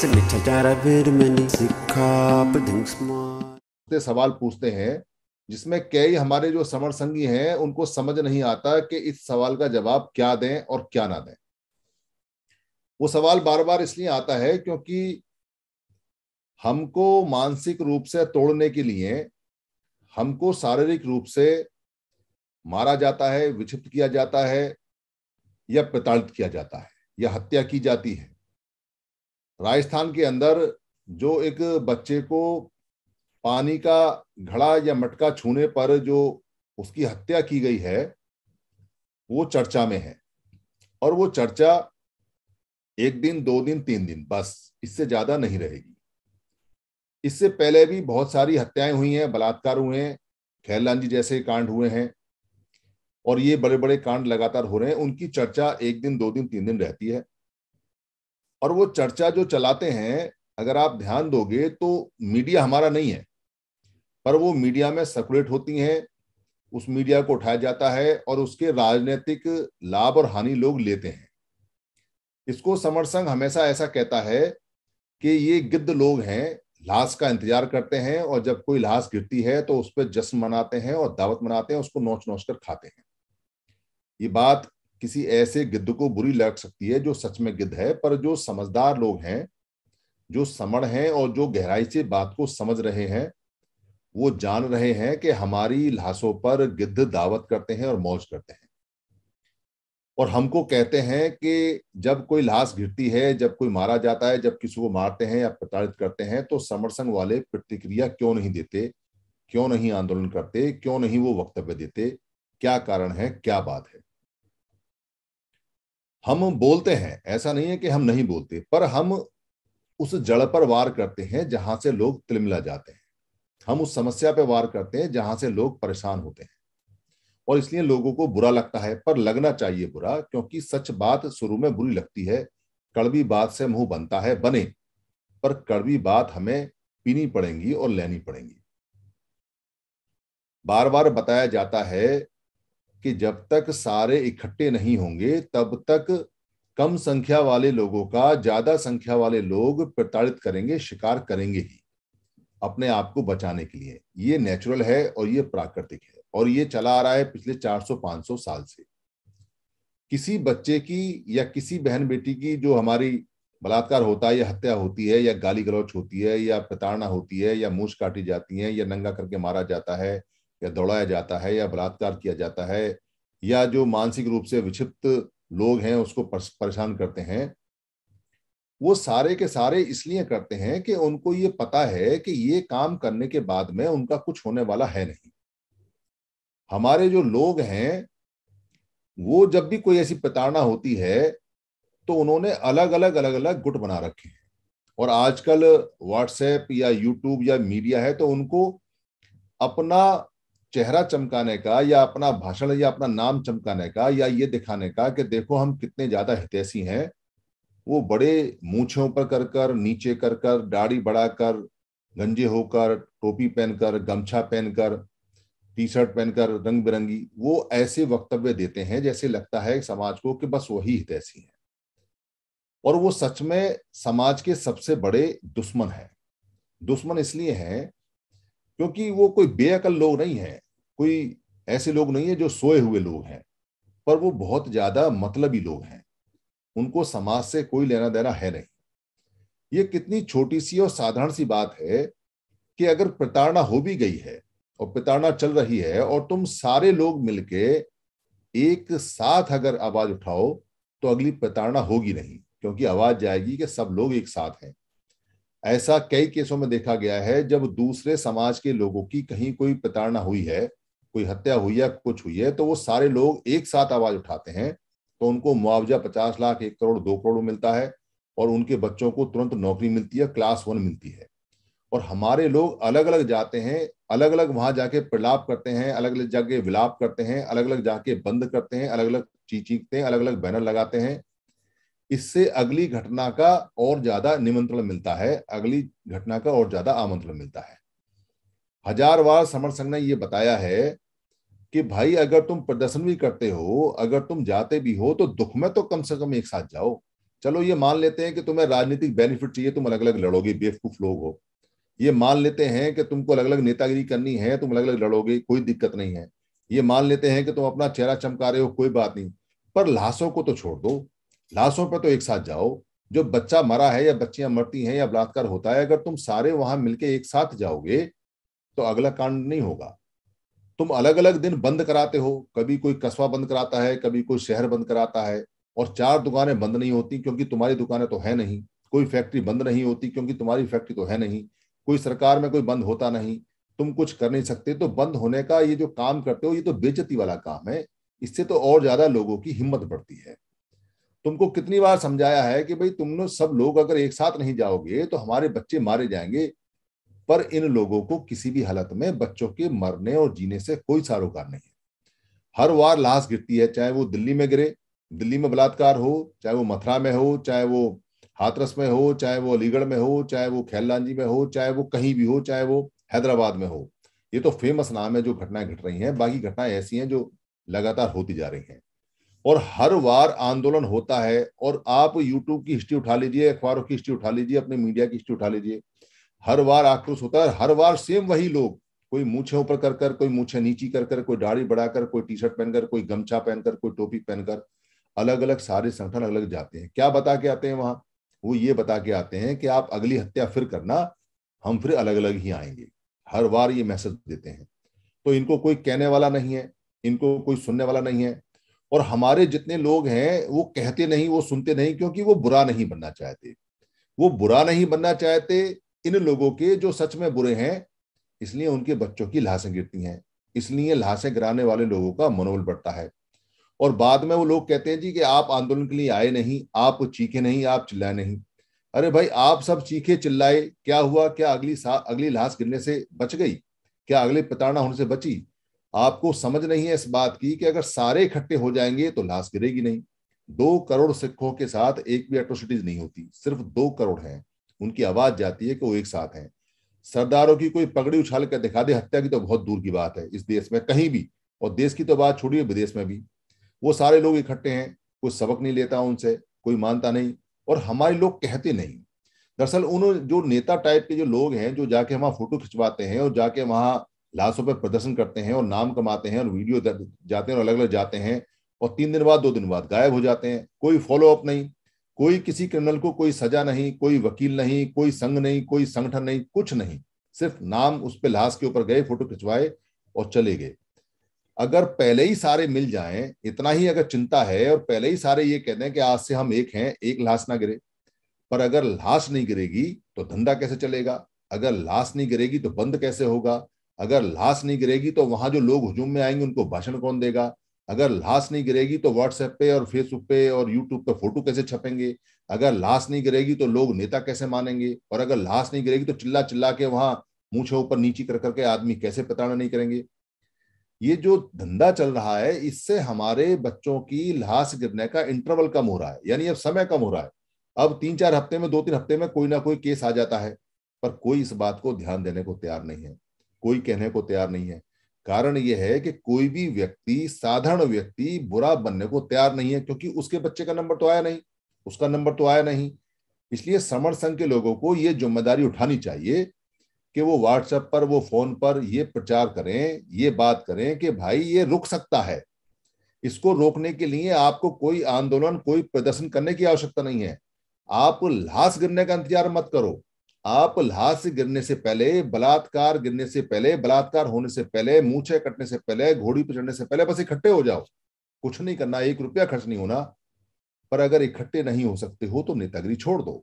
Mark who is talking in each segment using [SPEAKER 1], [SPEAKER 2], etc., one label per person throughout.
[SPEAKER 1] ते
[SPEAKER 2] सवाल पूछते हैं जिसमें कई हमारे जो समर संगी हैं उनको समझ नहीं आता कि इस सवाल का जवाब क्या दें और क्या ना दें वो सवाल बार बार इसलिए आता है क्योंकि हमको मानसिक रूप से तोड़ने के लिए हमको शारीरिक रूप से मारा जाता है विक्षिप्त किया जाता है या प्रताड़ित किया जाता है या हत्या की जाती है राजस्थान के अंदर जो एक बच्चे को पानी का घड़ा या मटका छूने पर जो उसकी हत्या की गई है वो चर्चा में है और वो चर्चा एक दिन दो दिन तीन दिन बस इससे ज्यादा नहीं रहेगी इससे पहले भी बहुत सारी हत्याएं हुई हैं बलात्कार हुए हैं खैरलान जी जैसे कांड हुए हैं और ये बड़े बड़े कांड लगातार हो रहे हैं उनकी चर्चा एक दिन दो दिन तीन दिन रहती है और वो चर्चा जो चलाते हैं अगर आप ध्यान दोगे तो मीडिया हमारा नहीं है पर वो मीडिया में सर्कुलेट होती हैं उस मीडिया को उठाया जाता है और उसके राजनीतिक लाभ और हानि लोग लेते हैं इसको समर संघ हमेशा ऐसा कहता है कि ये गिद्ध लोग हैं लाश का इंतजार करते हैं और जब कोई लाश गिरती है तो उस पर जश्न मनाते हैं और दावत मनाते हैं उसको नोच नोच कर खाते हैं ये बात किसी ऐसे गिद्ध को बुरी लग सकती है जो सच में गिद्ध है पर जो समझदार लोग हैं जो समण हैं और जो गहराई से बात को समझ रहे हैं वो जान रहे हैं कि हमारी लाशों पर गिद्ध दावत करते हैं और मौज करते हैं और हमको कहते हैं कि जब कोई लाश गिरती है जब कोई मारा जाता है जब किसी को मारते हैं या प्रताड़ित करते हैं तो समर्थन वाले प्रतिक्रिया क्यों नहीं देते क्यों नहीं आंदोलन करते क्यों नहीं वो वक्तव्य देते क्या कारण है क्या बात है हम बोलते हैं ऐसा नहीं है कि हम नहीं बोलते पर हम उस जड़ पर वार करते हैं जहां से लोग तिलमिला जाते हैं हम उस समस्या पर वार करते हैं जहां से लोग परेशान होते हैं और इसलिए लोगों को बुरा लगता है पर लगना चाहिए बुरा क्योंकि सच बात शुरू में बुरी लगती है कड़वी बात से मुंह बनता है बने पर कड़वी बात हमें पीनी पड़ेंगी और लेनी पड़ेंगी बार बार बताया जाता है कि जब तक सारे इकट्ठे नहीं होंगे तब तक कम संख्या वाले लोगों का ज्यादा संख्या वाले लोग प्रताड़ित करेंगे शिकार करेंगे ही अपने आप को बचाने के लिए ये नेचुरल है और ये प्राकृतिक है और ये चला आ रहा है पिछले 400-500 साल से किसी बच्चे की या किसी बहन बेटी की जो हमारी बलात्कार होता है या हत्या होती है या गाली गलौच होती है या प्रताड़ना होती है या मूछ काटी जाती है या नंगा करके मारा जाता है या दौड़ाया जाता है या बलात्कार किया जाता है या जो मानसिक रूप से विक्षिप्त लोग हैं उसको परेशान करते हैं वो सारे के सारे इसलिए करते हैं कि उनको ये पता है कि ये काम करने के बाद में उनका कुछ होने वाला है नहीं हमारे जो लोग हैं वो जब भी कोई ऐसी प्रताड़ना होती है तो उन्होंने अलग अलग अलग अलग गुट बना रखे हैं और आजकल व्हाट्सएप या यूट्यूब या मीडिया है तो उनको अपना चेहरा चमकाने का या अपना भाषण या अपना नाम चमकाने का या ये दिखाने का कि देखो हम कितने ज्यादा हितैषी हैं वो बड़े मूछों पर कर कर नीचे कर कर दाढ़ी बढ़ाकर गंजे होकर टोपी पहनकर गमछा पहनकर टी शर्ट पहनकर रंग बिरंगी वो ऐसे वक्तव्य देते हैं जैसे लगता है समाज को कि बस वही हितैषी हैं और वो सच में समाज के सबसे बड़े दुश्मन हैं दुश्मन इसलिए हैं क्योंकि वो कोई बेअकल लोग नहीं है कोई ऐसे लोग नहीं है जो सोए हुए लोग हैं पर वो बहुत ज्यादा मतलबी लोग हैं उनको समाज से कोई लेना देना है नहीं ये कितनी छोटी सी और साधारण सी बात है कि अगर प्रताड़ना हो भी गई है और प्रताड़ना चल रही है और तुम सारे लोग मिलके एक साथ अगर आवाज उठाओ तो अगली प्रताड़ना होगी नहीं क्योंकि आवाज जाएगी कि सब लोग एक साथ हैं ऐसा कई केसों में देखा गया है जब दूसरे समाज के लोगों की कहीं कोई प्रताड़ना हुई है कोई हत्या हुई है कुछ हुई है तो वो सारे लोग एक साथ आवाज उठाते हैं तो उनको मुआवजा पचास लाख एक करोड़ दो करोड़ मिलता है और उनके बच्चों को तुरंत नौकरी मिलती है क्लास वन मिलती है और हमारे लोग अलग अलग जाते हैं अलग अलग वहां जाके प्रलाप करते हैं अलग अलग जाके विलाप करते हैं अलग अलग जाके बंद करते हैं अलग अलग चीखते हैं अलग अलग बैनर लगाते हैं इससे अगली घटना का और ज्यादा निमंत्रण मिलता है अगली घटना का और ज्यादा आमंत्रण मिलता है हजार बार समर संघ ने यह बताया है कि भाई अगर तुम प्रदर्शन भी करते हो अगर तुम जाते भी हो तो दुख में तो कम से कम एक साथ जाओ चलो ये मान लेते हैं कि तुम्हें राजनीतिक बेनिफिट चाहिए तुम अलग अलग लड़ोगे बेवकूफ लोग हो ये मान लेते हैं कि तुमको अलग अलग नेतागिरी करनी है तुम अलग अलग लड़ोगे कोई दिक्कत नहीं है ये मान लेते हैं कि तुम अपना चेहरा चमका रहे हो कोई बात नहीं पर लाशों को तो छोड़ दो लाशों पर तो एक साथ जाओ जो बच्चा मरा है या बच्चियां मरती हैं या बलात्कार होता है अगर तुम सारे वहां मिलके एक साथ जाओगे तो अगला कांड नहीं होगा तुम अलग अलग दिन बंद कराते हो कभी कोई कस्बा बंद कराता है कभी कोई शहर बंद कराता है और चार दुकानें बंद नहीं होती क्योंकि तुम्हारी दुकानें तो है नहीं कोई फैक्ट्री बंद नहीं होती क्योंकि तुम्हारी फैक्ट्री तो है नहीं कोई सरकार में कोई बंद होता नहीं तुम कुछ कर नहीं सकते तो बंद होने का ये जो काम करते हो ये तो बेचती वाला काम है इससे तो और ज्यादा लोगों की हिम्मत बढ़ती है तुमको कितनी बार समझाया है कि भाई तुम लोग सब लोग अगर एक साथ नहीं जाओगे तो हमारे बच्चे मारे जाएंगे पर इन लोगों को किसी भी हालत में बच्चों के मरने और जीने से कोई सारोकार नहीं है हर बार लाश गिरती है चाहे वो दिल्ली में गिरे दिल्ली में बलात्कार हो चाहे वो मथुरा में हो चाहे वो हाथरस में हो चाहे वो अलीगढ़ में हो चाहे वो खैलांजी में हो चाहे वो कहीं भी हो चाहे वो हैदराबाद में हो ये तो फेमस नाम है जो घटनाएं घट रही हैं बाकी घटनाएं ऐसी हैं जो लगातार होती जा रही हैं और हर वार आंदोलन होता है और आप यूट्यूब की हिस्ट्री उठा लीजिए अखबारों की हिस्ट्री उठा लीजिए अपने मीडिया की हिस्ट्री उठा लीजिए हर बार आक्रोश होता है हर बार सेम वही लोग कोई मूछे ऊपर कर कर कोई मूछे नीची कर कर कोई दाढ़ी बढ़ाकर कोई टी शर्ट पहनकर कोई गमछा पहनकर कोई टोपी पहनकर अलग अलग सारे संगठन अलग अलग जाते हैं क्या बता के आते हैं वहां वो ये बता के आते हैं कि आप अगली हत्या फिर करना हम फिर अलग अलग ही आएंगे हर बार ये मैसेज देते हैं तो इनको कोई कहने वाला नहीं है इनको कोई सुनने वाला नहीं है और हमारे जितने लोग हैं वो कहते नहीं वो सुनते नहीं क्योंकि वो बुरा नहीं बनना चाहते वो बुरा नहीं बनना चाहते इन लोगों के जो सच में बुरे हैं इसलिए उनके बच्चों की लाशें गिरती हैं इसलिए लाशें गिराने वाले लोगों का मनोबल बढ़ता है और बाद में वो लोग कहते हैं जी कि आप आंदोलन के लिए आए नहीं आप चीखे नहीं आप चिल्लाए नहीं अरे भाई आप सब चीखे चिल्लाए क्या हुआ क्या अगली अगली लाश गिरने से बच गई क्या अगले प्रताड़ना होने से बची आपको समझ नहीं है इस बात की कि अगर सारे इकट्ठे हो जाएंगे तो लाश गिरेगी नहीं दो करोड़ सिखों के साथ एक भी एट्रोसिटीज नहीं होती सिर्फ दो करोड़ हैं उनकी आवाज जाती है कि वो एक साथ हैं सरदारों की कोई पगड़ी उछाल कर दिखा दे हत्या की तो बहुत दूर की बात है इस देश में कहीं भी और देश की तो बात छोड़िए विदेश में भी वो सारे लोग इकट्ठे हैं कोई सबक नहीं लेता उनसे कोई मानता नहीं और हमारे लोग कहते नहीं दरअसल उन जो नेता टाइप के जो लोग हैं जो जाके वहाँ फोटो खिंचवाते हैं और जाके वहाँ लाशों पर प्रदर्शन करते हैं और नाम कमाते हैं और वीडियो जाते हैं और अलग अलग जाते हैं और तीन दिन बाद दो दिन बाद गायब हो जाते हैं कोई फॉलो अप नहीं कोई किसी क्रिमिनल को कोई सजा नहीं कोई वकील नहीं कोई संघ नहीं कोई संगठन नहीं कुछ नहीं सिर्फ नाम उस पर लाश के ऊपर गए फोटो खिंचवाए और चले गए अगर पहले ही सारे मिल जाए इतना ही अगर चिंता है और पहले ही सारे ये कहते हैं कि आज से हम एक हैं एक लाश ना गिरे पर अगर लाश नहीं गिरेगी तो धंधा कैसे चलेगा अगर लाश नहीं गिरेगी तो बंद कैसे होगा अगर लाश नहीं गिरेगी तो वहां जो लोग हजूम में आएंगे उनको भाषण कौन देगा अगर लाश नहीं गिरेगी तो व्हाट्सएप पे और फेसबुक पे और यूट्यूब पे फोटो कैसे छपेंगे अगर लाश नहीं गिरेगी तो लोग नेता कैसे मानेंगे और अगर लाश नहीं गिरेगी तो चिल्ला चिल्ला के वहां मूछे ऊपर नीचे कर करके आदमी कैसे प्रताड़ना नहीं करेंगे ये जो धंधा चल रहा है इससे हमारे बच्चों की लाश गिरने का इंटरवल कम हो रहा है यानी अब समय कम हो रहा है अब तीन चार हफ्ते में दो तीन हफ्ते में कोई ना कोई केस आ जाता है पर कोई इस बात को ध्यान देने को तैयार नहीं है कोई कहने को तैयार नहीं है कारण यह है कि कोई भी व्यक्ति साधारण व्यक्ति बुरा बनने को तैयार नहीं है क्योंकि उसके बच्चे का नंबर तो आया नहीं उसका नंबर तो आया नहीं इसलिए समर्थ संघ के लोगों को ये जिम्मेदारी उठानी चाहिए कि वो व्हाट्सएप पर वो फोन पर ये प्रचार करें ये बात करें कि भाई ये रुक सकता है इसको रोकने के लिए आपको कोई आंदोलन कोई प्रदर्शन करने की आवश्यकता नहीं है आप लाश गिरने का इंतजार मत करो आप लाश गिरने से पहले बलात्कार गिरने से पहले बलात्कार होने से पहले मूछे कटने से पहले घोड़ी पर चढ़ने से पहले बस इकट्ठे हो जाओ कुछ नहीं करना एक रुपया खर्च नहीं होना पर अगर इकट्ठे नहीं हो सकते हो तो नेतागिरी छोड़ दो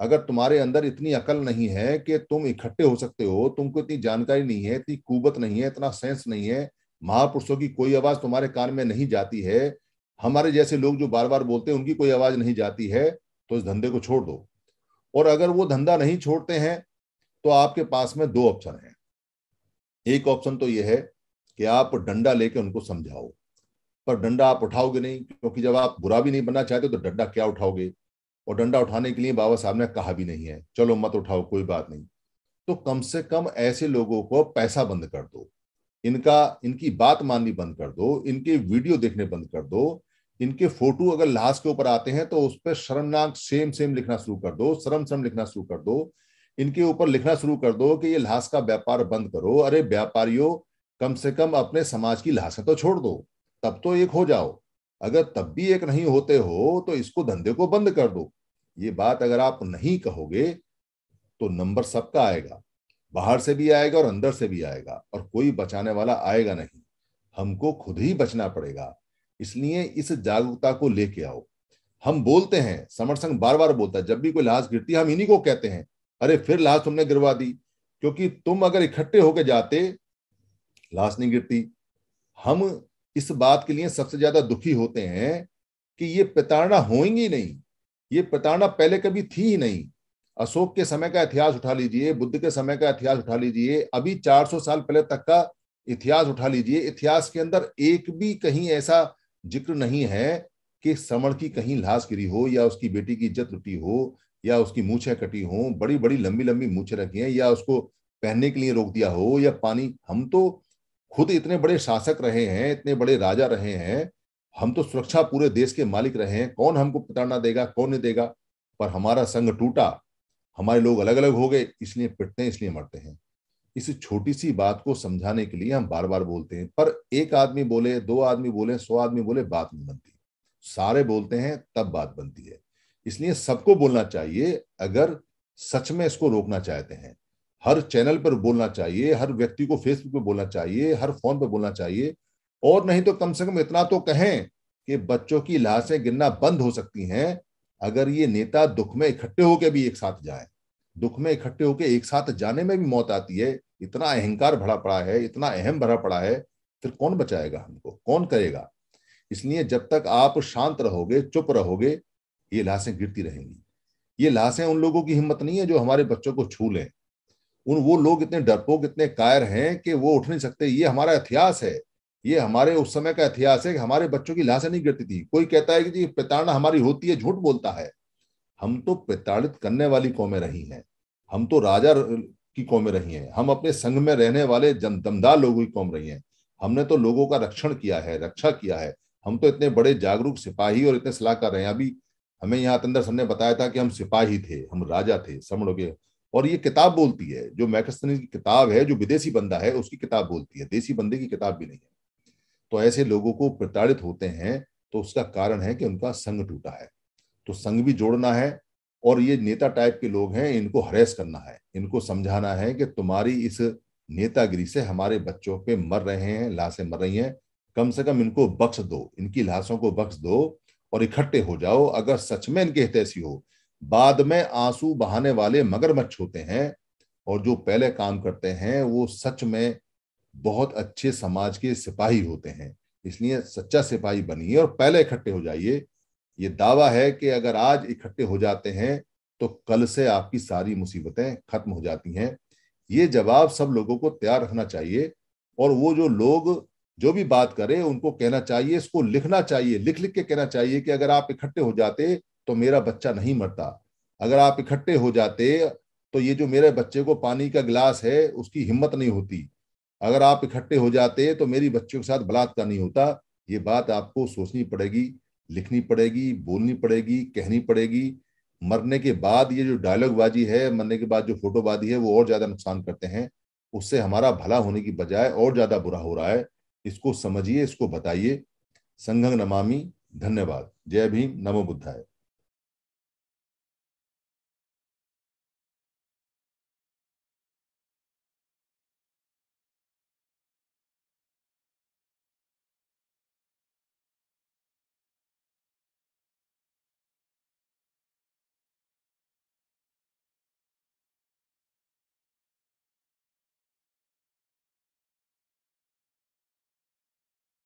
[SPEAKER 2] अगर तुम्हारे अंदर इतनी अकल नहीं है कि तुम इकट्ठे हो सकते हो तुमको इतनी जानकारी नहीं है इतनी कुबत नहीं है इतना सेंस नहीं है महापुरुषों की कोई आवाज तुम्हारे कान में नहीं जाती है हमारे जैसे लोग जो बार बार बोलते हैं उनकी कोई आवाज नहीं जाती है तो इस धंधे को छोड़ दो और अगर वो धंधा नहीं छोड़ते हैं तो आपके पास में दो ऑप्शन है एक ऑप्शन तो यह है कि आप डंडा लेके उनको समझाओ पर डंडा आप उठाओगे नहीं क्योंकि जब आप बुरा भी नहीं बनना चाहते तो डंडा क्या उठाओगे और डंडा उठाने के लिए बाबा साहब ने कहा भी नहीं है चलो मत उठाओ कोई बात नहीं तो कम से कम ऐसे लोगों को पैसा बंद कर दो इनका इनकी बात माननी बंद कर दो इनके वीडियो देखने बंद कर दो इनके फोटो अगर लाश के ऊपर आते हैं तो उस पर शर्मनाक सेम सेम लिखना शुरू कर दो शर्म शर्म लिखना शुरू कर दो इनके ऊपर लिखना शुरू कर दो कि ये लाश का व्यापार बंद करो अरे व्यापारियों कम से कम अपने समाज की लाशें तो छोड़ दो तब तो एक हो जाओ अगर तब भी एक नहीं होते हो तो इसको धंधे को बंद कर दो ये बात अगर आप नहीं कहोगे तो नंबर सबका आएगा बाहर से भी आएगा और अंदर से भी आएगा और कोई बचाने वाला आएगा नहीं हमको खुद ही बचना पड़ेगा इसलिए इस जागरूकता को लेके आओ हम बोलते हैं समर संघ बार बार बोलता है जब भी कोई लाश गिरती है हम इन्हीं को कहते हैं अरे फिर लाश तुमने गिरवा दी क्योंकि तुम अगर इकट्ठे होकर जाते लाश नहीं गिरती हम इस बात के लिए सबसे ज्यादा दुखी होते हैं कि ये प्रताड़ना होगी नहीं ये प्रताड़ना पहले कभी थी ही नहीं अशोक के समय का इतिहास उठा लीजिए बुद्ध के समय का इतिहास उठा लीजिए अभी 400 साल पहले तक का इतिहास उठा लीजिए इतिहास के अंदर एक भी कहीं ऐसा जिक्र नहीं है कि समण की कहीं लाश गिरी हो या उसकी बेटी की इज्जत लुटी हो या उसकी मूछें कटी हो बड़ी बड़ी लंबी लंबी मूछें रखी हैं या उसको पहनने के लिए रोक दिया हो या पानी हम तो खुद इतने बड़े शासक रहे हैं इतने बड़े राजा रहे हैं हम तो सुरक्षा पूरे देश के मालिक रहे हैं कौन हमको प्रताड़ना देगा कौन नहीं देगा पर हमारा संघ टूटा हमारे लोग अलग अलग हो गए इसलिए पिटते हैं इसलिए मरते हैं इस छोटी सी बात को समझाने के लिए हम बार बार बोलते हैं पर एक आदमी बोले दो आदमी बोले सौ आदमी बोले बात नहीं बनती सारे बोलते हैं तब बात बनती है इसलिए सबको बोलना चाहिए अगर सच में इसको रोकना चाहते हैं हर चैनल पर बोलना चाहिए हर व्यक्ति को फेसबुक पर बोलना चाहिए हर फोन पर बोलना चाहिए और नहीं तो कम से कम इतना तो कहें कि बच्चों की लाशें गिनना बंद हो सकती हैं अगर ये नेता दुख में इकट्ठे होकर भी एक साथ जाएं दुख में इकट्ठे होकर एक साथ जाने में भी मौत आती है इतना अहंकार भरा पड़ा है इतना अहम भरा पड़ा है फिर कौन बचाएगा हमको कौन करेगा इसलिए जब तक आप शांत रहोगे चुप रहोगे ये लाशें गिरती रहेंगी ये लाशें उन लोगों की हिम्मत नहीं है जो हमारे बच्चों को छू लें उन वो लोग इतने डरपोक इतने कायर हैं कि वो उठ नहीं सकते ये हमारा इतिहास है ये हमारे उस समय का इतिहास है कि हमारे बच्चों की लाशें नहीं गिरती थी कोई कहता है कि जी प्रताड़ना हमारी होती है झूठ बोलता है हम तो प्रताड़ित करने वाली कौमें रही हैं हम तो राजा की कौमें रही हैं हम अपने संघ में रहने वाले जनदमदार लोगों की कौम रही हैं हमने तो लोगों का रक्षण किया है रक्षा किया है हम तो इतने बड़े जागरूक सिपाही और इतने सलाहकार रहे हैं अभी हमें यहाँ तंदर सर ने बताया था कि हम सिपाही थे हम राजा थे समणों के और ये किताब बोलती है जो मैकस्तनी की किताब है जो विदेशी बंदा है उसकी किताब बोलती है देसी बंदे की किताब भी नहीं है तो ऐसे लोगों को प्रताड़ित होते हैं तो उसका कारण है कि उनका संघ टूटा है तो संघ भी जोड़ना है और ये नेता टाइप के लोग हैं इनको हरेस करना है इनको समझाना है कि तुम्हारी इस नेतागिरी से हमारे बच्चों पे मर रहे हैं लाशें मर रही हैं कम से कम इनको बख्श दो इनकी लाशों को बख्श दो और इकट्ठे हो जाओ अगर सच में इनके हितैषी हो बाद में आंसू बहाने वाले मगरमच्छ होते हैं और जो पहले काम करते हैं वो सच में बहुत अच्छे समाज के सिपाही होते हैं इसलिए सच्चा सिपाही बनिए और पहले इकट्ठे हो जाइए ये दावा है कि अगर आज इकट्ठे हो जाते हैं तो कल से आपकी सारी मुसीबतें खत्म हो जाती हैं ये जवाब सब लोगों को तैयार रखना चाहिए और वो जो लोग जो भी बात करें उनको कहना चाहिए इसको लिखना चाहिए लिख लिख के कहना चाहिए कि अगर आप इकट्ठे हो जाते तो मेरा बच्चा नहीं मरता अगर आप इकट्ठे हो जाते तो ये जो मेरे बच्चे को पानी का गिलास है उसकी हिम्मत नहीं होती अगर आप इकट्ठे हो जाते तो मेरी बच्चों के साथ बलात्कार नहीं होता ये बात आपको सोचनी पड़ेगी लिखनी पड़ेगी बोलनी पड़ेगी कहनी पड़ेगी मरने के बाद ये जो डायलॉग बाजी है मरने के बाद जो फोटोबाजी है वो और ज्यादा नुकसान करते हैं उससे हमारा भला होने की बजाय और ज्यादा बुरा हो रहा है इसको समझिए इसको बताइए संघ नमामि धन्यवाद जय भीम नमो बुद्धाय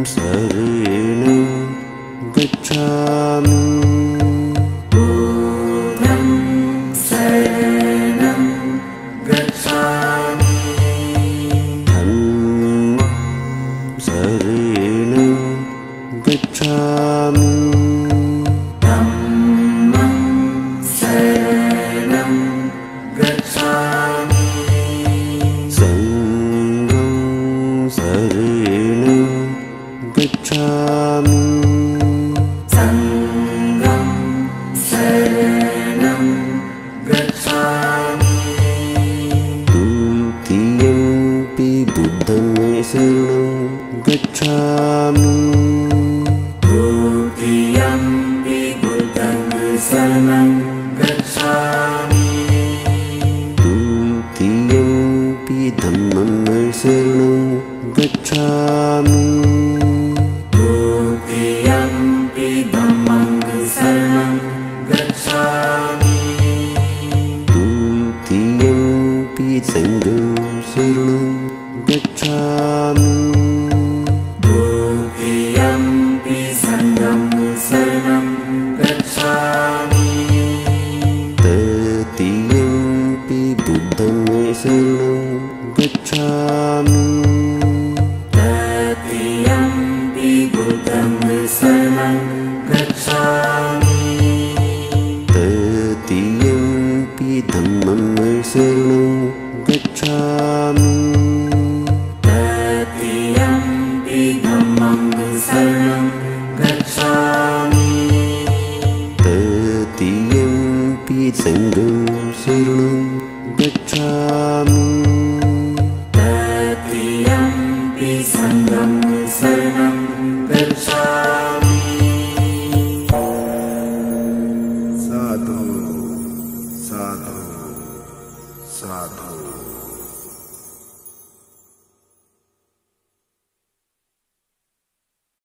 [SPEAKER 1] संसरेण गच्छामि सेन्दु शिरु गच्छामि